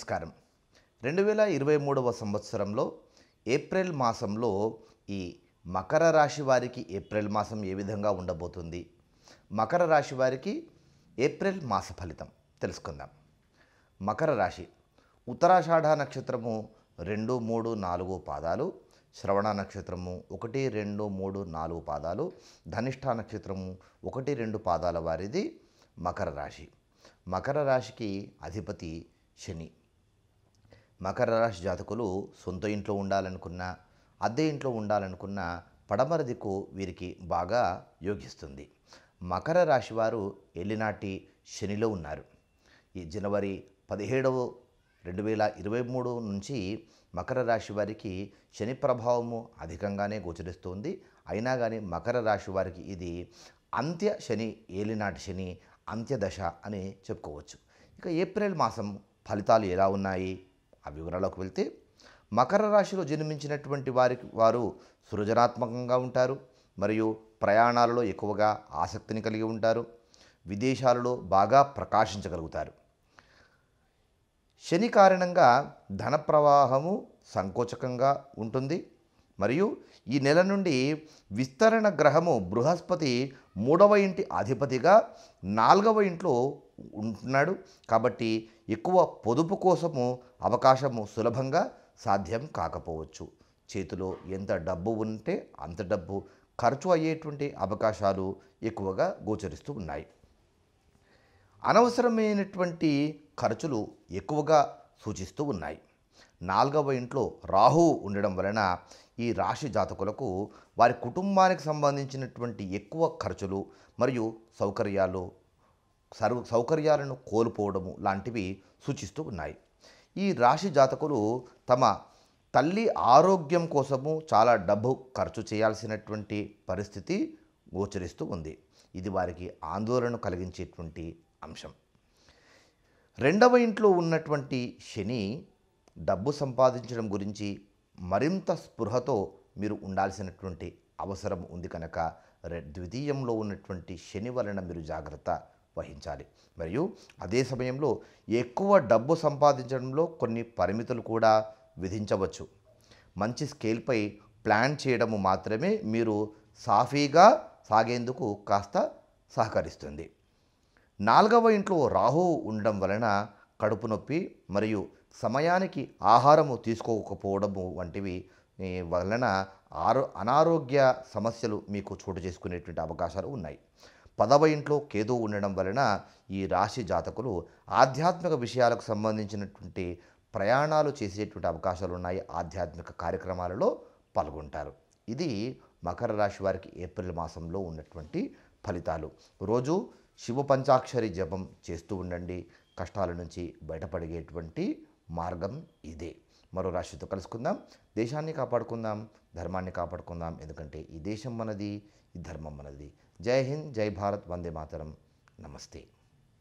నమస్కారం రెండు వేల ఇరవై మూడవ సంవత్సరంలో ఏప్రిల్ మాసంలో ఈ మకర రాశి వారికి ఏప్రిల్ మాసం ఏ విధంగా ఉండబోతుంది మకర రాశి వారికి ఏప్రిల్ మాస ఫలితం తెలుసుకుందాం మకర రాశి ఉత్తరాషాఢ నక్షత్రము రెండు మూడు నాలుగు పాదాలు శ్రవణ నక్షత్రము ఒకటి రెండు మూడు నాలుగు పాదాలు ధనిష్ట నక్షత్రము ఒకటి రెండు పాదాల వారిది మకర రాశి మకర రాశికి అధిపతి శని మకర రాశి జాతకులు సొంత ఇంట్లో ఉండాలనుకున్నా అద్దె ఇంట్లో ఉండాలనుకున్నా పడమర దిక్కు వీరికి బాగా యోగిస్తుంది మకర రాశి వారు ఎల్లినాటి శనిలో ఉన్నారు ఈ జనవరి పదిహేడవ రెండు వేల ఇరవై మూడు నుంచి మకర రాశి వారికి శని ప్రభావము అధికంగానే గోచరిస్తుంది అయినా కానీ మకర రాశి వారికి ఇది అంత్య శని ఏలినాటి శని అంత్యదశ అని చెప్పుకోవచ్చు ఇక ఏప్రిల్ మాసం ఫలితాలు ఎలా ఉన్నాయి ఆ వివరాలకు వెళ్తే మకర రాశిలో జన్మించినటువంటి వారికి వారు సృజనాత్మకంగా ఉంటారు మరియు ప్రయాణాలలో ఎక్కువగా ఆసక్తిని కలిగి ఉంటారు విదేశాలలో బాగా ప్రకాశించగలుగుతారు శని కారణంగా ధన ప్రవాహము సంకోచకంగా ఉంటుంది మరియు ఈ నెల నుండి విస్తరణ గ్రహము బృహస్పతి మూడవ ఇంటి అధిపతిగా నాలుగవ ఇంట్లో ఉంటున్నాడు కాబట్టి ఎక్కువ పొదుపు కోసము అవకాశము సులభంగా సాధ్యం కాకపోవచ్చు చేతిలో ఎంత డబ్బు ఉంటే అంత డబ్బు ఖర్చు అయ్యేటువంటి అవకాశాలు ఎక్కువగా గోచరిస్తూ ఉన్నాయి అనవసరమైనటువంటి ఖర్చులు ఎక్కువగా సూచిస్తూ ఉన్నాయి నాలుగవ ఇంట్లో రాహు ఉండడం వలన ఈ రాశి జాతకులకు వారి కుటుంబానికి సంబంధించినటువంటి ఎక్కువ ఖర్చులు మరియు సౌకర్యాలు సర్వ సౌకర్యాలను కోల్పోవడము లాంటివి సూచిస్తూ ఉన్నాయి ఈ రాశి జాతకులు తమ తల్లి ఆరోగ్యం కోసము చాలా డబ్బు ఖర్చు చేయాల్సినటువంటి పరిస్థితి గోచరిస్తూ ఉంది ఇది వారికి ఆందోళన కలిగించేటువంటి అంశం రెండవ ఇంట్లో ఉన్నటువంటి శని డబ్బు సంపాదించడం గురించి మరింత స్పృహతో మీరు ఉండాల్సినటువంటి అవసరం ఉంది కనుక ద్వితీయంలో ఉన్నటువంటి శని వలన మీరు జాగ్రత్త వహించాలి మరియు అదే సమయంలో ఎక్కువ డబ్బు సంపాదించడంలో కొన్ని పరిమితులు కూడా విధించవచ్చు మంచి స్కేల్పై ప్లాన్ చేయడము మాత్రమే మీరు సాఫీగా సాగేందుకు కాస్త సహకరిస్తుంది నాలుగవ ఇంట్లో రాహువు ఉండడం వలన కడుపు నొప్పి మరియు సమయానికి ఆహారము తీసుకోకపోవడము వంటివి వలన ఆరో అనారోగ్య సమస్యలు మీకు చోటు చేసుకునేటువంటి అవకాశాలు ఉన్నాయి పదవ ఇంట్లో కేదు ఉండడం వలన ఈ రాశి జాతకులు ఆధ్యాత్మిక విషయాలకు సంబంధించినటువంటి ప్రయాణాలు చేసేటువంటి అవకాశాలు ఉన్నాయి ఆధ్యాత్మిక కార్యక్రమాలలో పాల్గొంటారు ఇది మకర రాశి వారికి ఏప్రిల్ మాసంలో ఉన్నటువంటి ఫలితాలు రోజు శివ పంచాక్షరి జపం చేస్తూ ఉండండి కష్టాల నుంచి బయటపడేటువంటి మార్గం ఇదే మరో రాశితో కలుసుకుందాం దేశాన్ని కాపాడుకుందాం ధర్మాన్ని కాపాడుకుందాం ఎందుకంటే ఈ దేశం మనది ఈ ధర్మం మనది జై హింద్ జై భారత్ వందే మాతరం నమస్తే